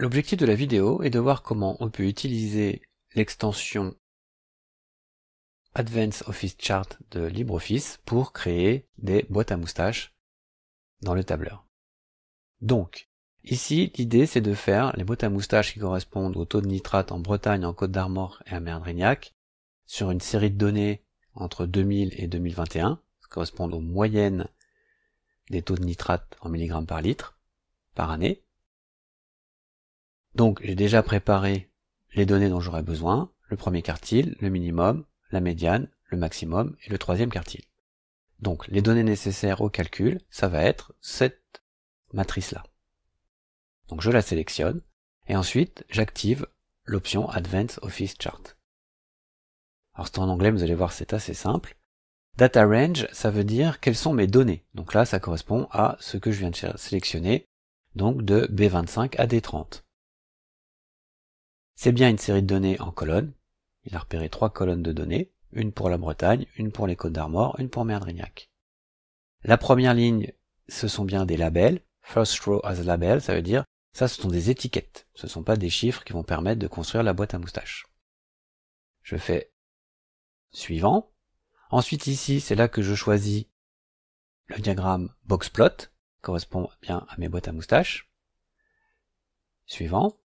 L'objectif de la vidéo est de voir comment on peut utiliser l'extension Advanced Office Chart de LibreOffice pour créer des boîtes à moustaches dans le tableur. Donc, ici, l'idée c'est de faire les boîtes à moustaches qui correspondent au taux de nitrate en Bretagne, en Côte d'Armor et à Merdrignac sur une série de données entre 2000 et 2021, qui correspondent aux moyennes des taux de nitrate en milligrammes par litre par année. Donc j'ai déjà préparé les données dont j'aurai besoin, le premier quartile, le minimum, la médiane, le maximum et le troisième quartile. Donc les données nécessaires au calcul, ça va être cette matrice-là. Donc je la sélectionne et ensuite j'active l'option Advanced Office Chart. Alors c'est en anglais, vous allez voir c'est assez simple. Data range, ça veut dire quelles sont mes données. Donc là, ça correspond à ce que je viens de sélectionner, donc de B25 à D30. C'est bien une série de données en colonnes. Il a repéré trois colonnes de données, une pour la Bretagne, une pour les Côtes d'Armor, une pour Merdrignac. La première ligne, ce sont bien des labels. First row as label, ça veut dire ça, ce sont des étiquettes. Ce ne sont pas des chiffres qui vont permettre de construire la boîte à moustache. Je fais suivant. Ensuite, ici, c'est là que je choisis le diagramme boxplot, correspond bien à mes boîtes à moustache. Suivant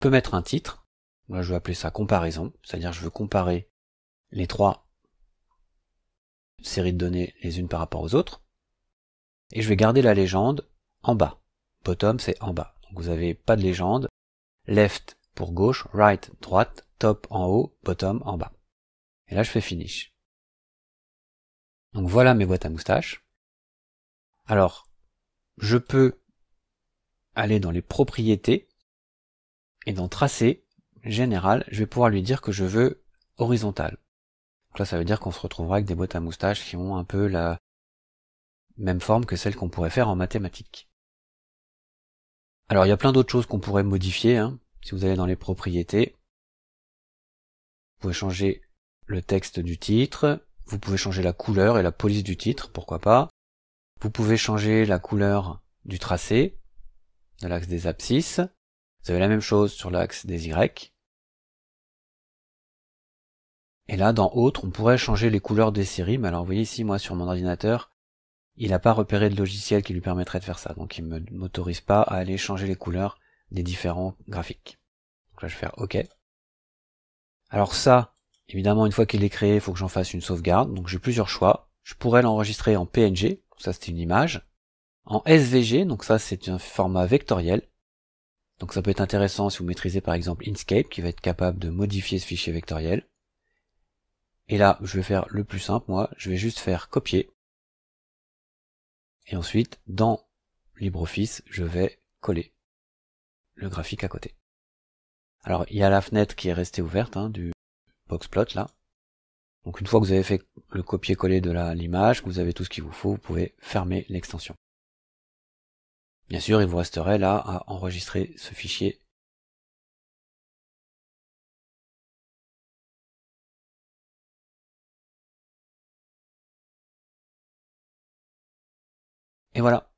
peux mettre un titre. Là, je vais appeler ça comparaison. C'est-à-dire, je veux comparer les trois séries de données les unes par rapport aux autres. Et je vais garder la légende en bas. Bottom, c'est en bas. Donc, vous n'avez pas de légende. Left pour gauche, right, droite, top en haut, bottom en bas. Et là, je fais finish. Donc voilà mes boîtes à moustaches. Alors, je peux aller dans les propriétés et dans tracé général, je vais pouvoir lui dire que je veux horizontal. Donc là, ça veut dire qu'on se retrouvera avec des boîtes à moustaches qui ont un peu la même forme que celles qu'on pourrait faire en mathématiques. Alors il y a plein d'autres choses qu'on pourrait modifier. Hein, si vous allez dans les propriétés, vous pouvez changer le texte du titre, vous pouvez changer la couleur et la police du titre, pourquoi pas. Vous pouvez changer la couleur du tracé, de l'axe des abscisses. Vous avez la même chose sur l'axe des Y. Et là, dans Autre, on pourrait changer les couleurs des séries, mais alors vous voyez ici, moi, sur mon ordinateur, il n'a pas repéré de logiciel qui lui permettrait de faire ça, donc il ne m'autorise pas à aller changer les couleurs des différents graphiques. Donc là, je vais faire OK. Alors ça, évidemment, une fois qu'il est créé, il faut que j'en fasse une sauvegarde, donc j'ai plusieurs choix. Je pourrais l'enregistrer en PNG, ça c'est une image, en SVG, donc ça c'est un format vectoriel, donc ça peut être intéressant si vous maîtrisez par exemple Inkscape qui va être capable de modifier ce fichier vectoriel. Et là, je vais faire le plus simple, moi, je vais juste faire copier. Et ensuite, dans LibreOffice, je vais coller le graphique à côté. Alors, il y a la fenêtre qui est restée ouverte hein, du boxplot là. Donc une fois que vous avez fait le copier-coller de l'image, que vous avez tout ce qu'il vous faut, vous pouvez fermer l'extension. Bien sûr, il vous resterait là à enregistrer ce fichier Et voilà,